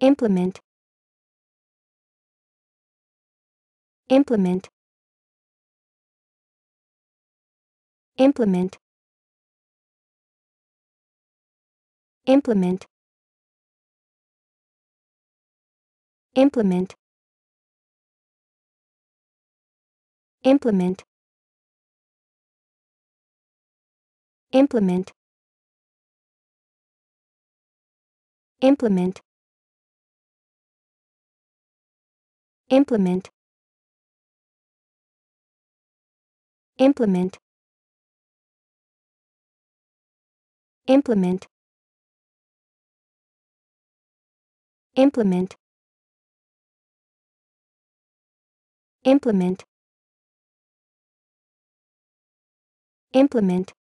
implement implement implement implement implement implement implement implement implement implement implement implement implement implement